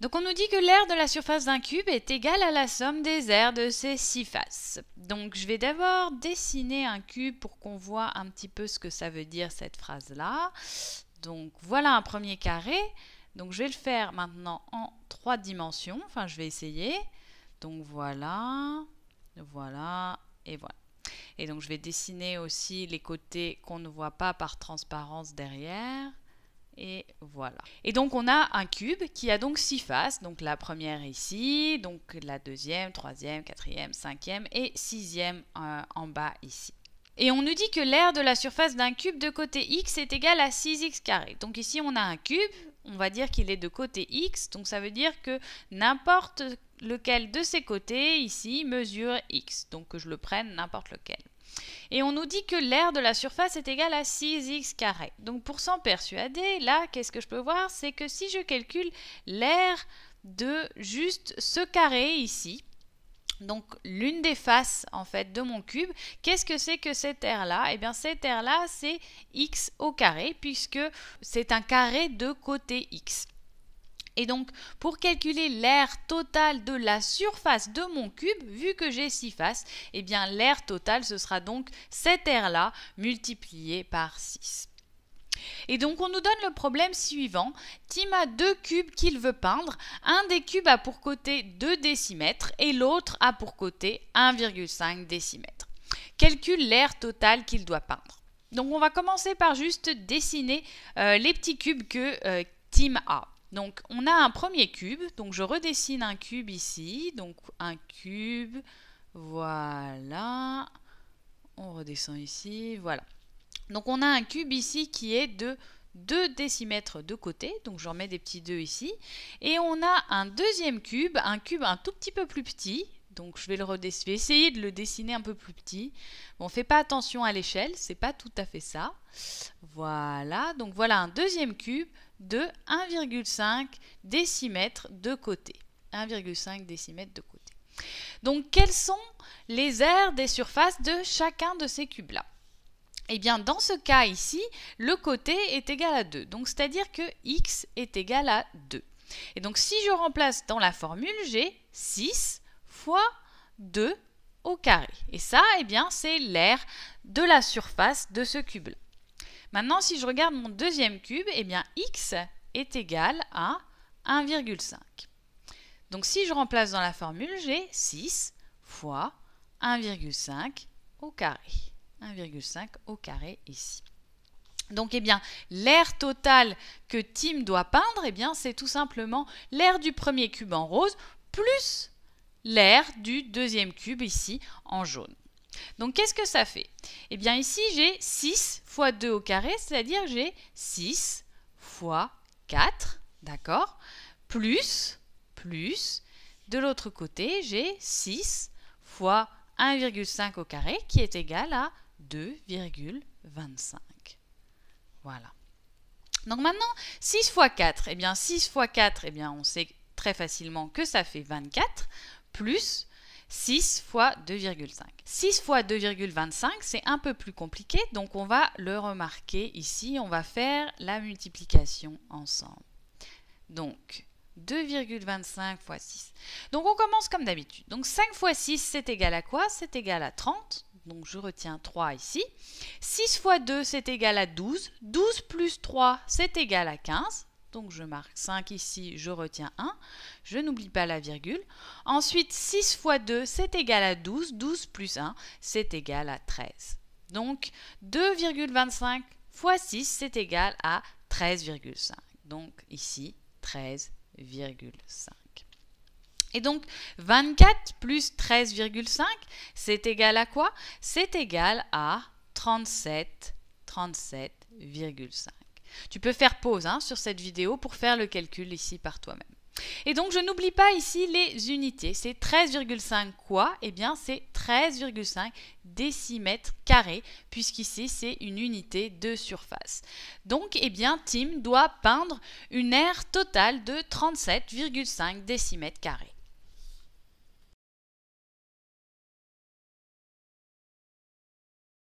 Donc on nous dit que l'aire de la surface d'un cube est égale à la somme des aires de ses six faces. Donc je vais d'abord dessiner un cube pour qu'on voit un petit peu ce que ça veut dire cette phrase-là. Donc voilà un premier carré. Donc je vais le faire maintenant en trois dimensions. Enfin je vais essayer. Donc voilà, voilà et voilà. Et donc je vais dessiner aussi les côtés qu'on ne voit pas par transparence derrière. Et voilà. Et donc on a un cube qui a donc six faces. Donc la première ici, donc la deuxième, troisième, quatrième, cinquième et sixième euh, en bas ici. Et on nous dit que l'aire de la surface d'un cube de côté x est égale à 6x carré. Donc ici on a un cube, on va dire qu'il est de côté x, donc ça veut dire que n'importe lequel de ses côtés ici mesure x, donc que je le prenne n'importe lequel. Et on nous dit que l'aire de la surface est égale à 6x carré. Donc pour s'en persuader, là, qu'est-ce que je peux voir C'est que si je calcule l'aire de juste ce carré ici, donc l'une des faces en fait de mon cube, qu'est-ce que c'est que cette aire-là Eh bien cette aire-là c'est x au carré puisque c'est un carré de côté x. Et donc, pour calculer l'aire totale de la surface de mon cube, vu que j'ai 6 faces, eh bien l'aire totale, ce sera donc cet air là multipliée par 6. Et donc on nous donne le problème suivant. Tim a deux cubes qu'il veut peindre. Un des cubes a pour côté 2 décimètres et l'autre a pour côté 1,5 décimètres. Calcule l'aire totale qu'il doit peindre. Donc on va commencer par juste dessiner euh, les petits cubes que euh, Tim a. Donc on a un premier cube, donc je redessine un cube ici, donc un cube, voilà, on redescend ici, voilà. Donc on a un cube ici qui est de 2 décimètres de côté, donc j'en mets des petits 2 ici, et on a un deuxième cube, un cube un tout petit peu plus petit, donc je vais, le essayer de le dessiner un peu plus petit. Bon, fait pas attention à l'échelle, c'est pas tout à fait ça. Voilà, donc voilà un deuxième cube de 1,5 décimètre de côté. 1,5 décimètre de côté. Donc quelles sont les aires des surfaces de chacun de ces cubes-là Eh bien dans ce cas ici, le côté est égal à 2. Donc c'est-à-dire que x est égal à 2. Et donc si je remplace dans la formule, j'ai 6 fois 2 au carré. Et ça, eh bien, c'est l'aire de la surface de ce cube-là. Maintenant, si je regarde mon deuxième cube, eh bien x est égal à 1,5. Donc si je remplace dans la formule, j'ai 6 fois 1,5 au carré. 1,5 au carré ici. Donc eh bien, l'aire totale que Tim doit peindre, eh bien, c'est tout simplement l'aire du premier cube en rose plus l'aire du deuxième cube ici en jaune. Donc qu'est-ce que ça fait Eh bien ici j'ai 6 fois 2 au carré, c'est-à-dire j'ai 6 fois 4, d'accord Plus, plus, de l'autre côté j'ai 6 fois 1,5 au carré qui est égal à 2,25. Voilà. Donc maintenant, 6 fois 4, eh bien 6 fois 4, eh bien on sait très facilement que ça fait 24, plus 6 fois 2,5. 6 fois 2,25, c'est un peu plus compliqué, donc on va le remarquer ici. On va faire la multiplication ensemble. Donc, 2,25 fois 6. Donc on commence comme d'habitude. Donc 5 fois 6, c'est égal à quoi C'est égal à 30. Donc je retiens 3 ici. 6 fois 2, c'est égal à 12. 12 plus 3, c'est égal à 15 donc je marque 5 ici, je retiens 1, je n'oublie pas la virgule. Ensuite, 6 fois 2, c'est égal à 12, 12 plus 1, c'est égal à 13. Donc 2,25 fois 6, c'est égal à 13,5. Donc ici, 13,5. Et donc 24 plus 13,5, c'est égal à quoi C'est égal à 37, 37,5. Tu peux faire pause hein, sur cette vidéo pour faire le calcul ici par toi-même. Et donc je n'oublie pas ici les unités. C'est 13,5 quoi Eh bien c'est 13,5 décimètres carrés puisqu'ici c'est une unité de surface. Donc eh bien Tim doit peindre une aire totale de 37,5 décimètres carrés.